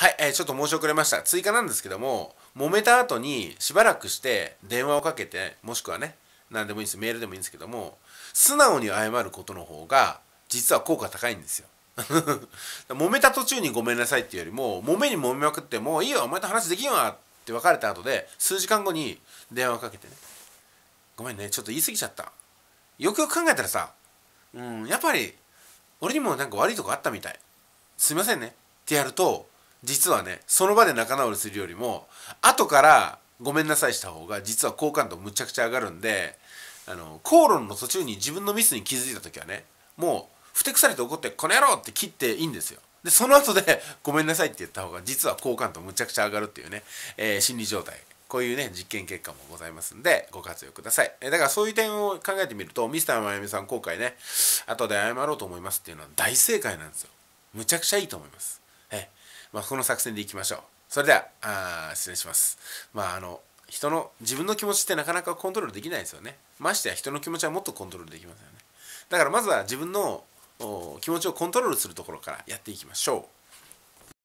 はい、えー、ちょっと申し遅れました。追加なんですけども、揉めた後にしばらくして電話をかけて、もしくはね、何でもいいんです、メールでもいいんですけども、素直に謝ることの方が、実は効果高いんですよ。揉めた途中にごめんなさいっていうよりも、揉めに揉めまくって、もういいよ、お前と話できんわって別れた後で、数時間後に電話をかけてね、ごめんね、ちょっと言い過ぎちゃった。よくよく考えたらさ、うん、やっぱり、俺にもなんか悪いとこあったみたい。すいませんね。ってやると、実はねその場で仲直りするよりも後からごめんなさいした方が実は好感度むちゃくちゃ上がるんであの口論の途中に自分のミスに気づいた時はねもうふてくされて怒って「この野郎!」って切っていいんですよ。でその後で「ごめんなさい」って言った方が実は好感度むちゃくちゃ上がるっていうね、えー、心理状態こういうね、実験結果もございますんで、ご活用ください。えだからそういう点を考えてみると、ミスターまゆみさん、後悔ね、後で謝ろうと思いますっていうのは大正解なんですよ。むちゃくちゃいいと思います。まあ、この作戦でいきましょう。それでは、あ失礼します。まあ、あの、人の、自分の気持ちってなかなかコントロールできないですよね。ましてや人の気持ちはもっとコントロールできますよね。だからまずは自分の気持ちをコントロールするところからやっていきましょう。